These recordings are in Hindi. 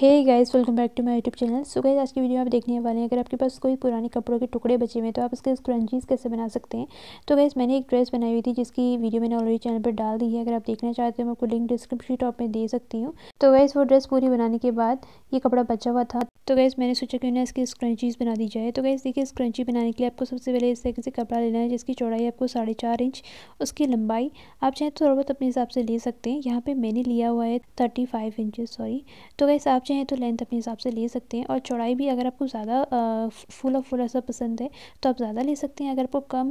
hey guys welcome back to my YouTube channel so guys आज की वीडियो आप देखने वाले हैं अगर आपके पास कोई पुराने कपड़ों के टुकड़े बचे हुए हैं तो आप इसके स्क्रंचीज कैसे बना सकते हैं तो गाइस मैंने एक ड्रेस बनाई हुई थी जिसकी वीडियो मैंने ऑलरेडी चैनल पर डाल दी है अगर आप देखना चाहते हो मैं आपको लिंक डिस्क्रिप्शन टॉप में दे सकती हूँ तो गाइस वो ड्रेस पूरी बनाने के बाद ये कपड़ा बचा हुआ था तो गैस मैंने सोचा क्यों ना इसकी स्क्रंचीज़ बना दी जाए तो गैस देखिए स्क्रंची बनाने के लिए आपको सबसे पहले इस तरीके से कपड़ा लेना है जिसकी चौड़ाई आपको साढ़े चार इंच उसकी लंबाई आप चाहें तो थोड़ा बहुत अपने हिसाब से ले सकते हैं यहाँ पे मैंने लिया हुआ है थर्टी फाइव इंचज़ सॉरी तो गैस आप चाहें तो लेंथ अपने हिसाब से ले सकते हैं और चौड़ाई भी अगर आपको ज़्यादा फूला फुल ऐसा पसंद है तो आप ज़्यादा ले सकते हैं अगर आपको कम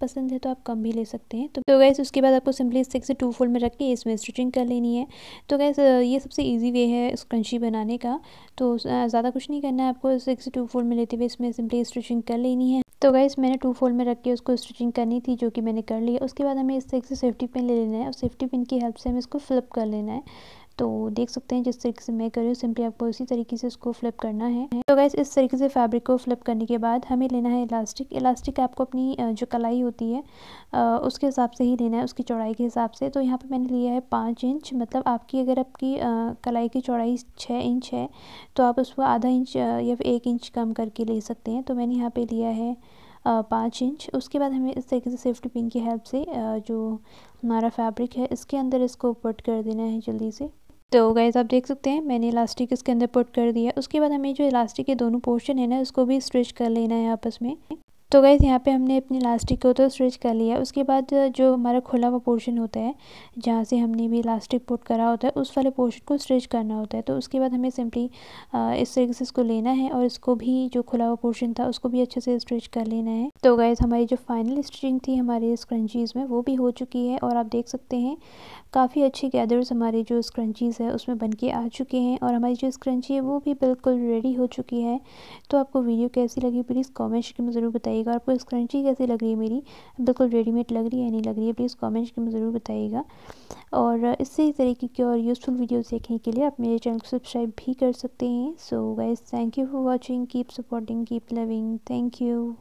पसंद है तो आप कम भी ले सकते हैं तो, गैस तो उसके बाद आपको सिंपली इस से टू फोल्ड में रख के इसमें स्टिचिंग कर लेनी है तो गैस ये सबसे ईजी वे है स्क्रंशी बनाने का तो ज़्यादा कुछ नहीं करना है आपको सिक्स से टू फोल्ड में लेते हुए इसमें सिंपली स्टिचिंग कर लेनी है तो गैस मैंने टू फोल्ड में रख के उसको स्टिचिंग करनी थी जो कि मैंने कर लिया उसके बाद हमें इस तरह से सेफ्टी पिन ले लेना है और सेफ्टी पिन की हेल्प से हमें इसको फ्लिप कर लेना है तो देख सकते हैं जिस तरीके से मैं कर रही हूँ सिंपली आपको उसी तरीके से उसको फ्लिप करना है तो गैस इस तरीके से फैब्रिक को फ्लिप करने के बाद हमें लेना है इलास्टिक इलास्टिक आपको अपनी जो कलाई होती है उसके हिसाब से ही लेना है उसकी चौड़ाई के हिसाब से तो यहाँ पर मैंने लिया है पाँच इंच मतलब आपकी अगर आपकी कलाई की चौड़ाई छः इंच है तो आप उसको आधा इंच या फिर एक इंच कम करके ले सकते हैं तो मैंने यहाँ पर लिया है पाँच इंच उसके बाद हमें इस तरीके से सेफ्टी पिन की हेल्प से जो हमारा फैब्रिक है इसके अंदर इसको पट कर देना है जल्दी से तो गैस आप देख सकते हैं मैंने इलास्टिक इसके अंदर पुट कर दिया उसके बाद हमें जो इलास्टिक के दोनों पोर्शन है ना उसको भी स्ट्रिच कर लेना है आपस में तो गैस यहाँ पे हमने अपने इलास्टिक को तो स्ट्रिच कर लिया उसके बाद जो हमारा खुला हुआ पोर्शन होता है जहाँ से हमने भी इलास्टिक पुट करा होता है उस वाले पोर्शन को स्ट्रिच करना होता है तो उसके बाद हमें सिंपली इस तरीके से इसको लेना है और इसको भी जो खुला हुआ पोर्शन था उसको भी अच्छे से स्ट्रिच कर लेना है तो गैस हमारी जो फाइनल स्टिचिंग थी हमारे स्क्रंचीज़ में वो भी हो चुकी है और आप देख सकते हैं काफ़ी अच्छे गैदर्स हमारे जो स्क्रंचीज़ है उसमें बन के आ चुके हैं और हमारी जो स्क्रंची है वो भी बिल्कुल रेडी हो चुकी है तो आपको वीडियो कैसी लगी प्लीज़ कॉमेंट में ज़रूर बताइए बताइएगा आपको स्क्रंची कैसी लग रही है मेरी बिल्कुल रेडीमेड लग रही है नहीं लग रही है प्लीज़ कॉमेंट्स में ज़रूर बताइएगा और इसी तरीके की और यूज़फुल वीडियोस देखने के लिए आप मेरे चैनल को सब्सक्राइब भी कर सकते हैं so guys thank you for watching keep supporting keep loving thank you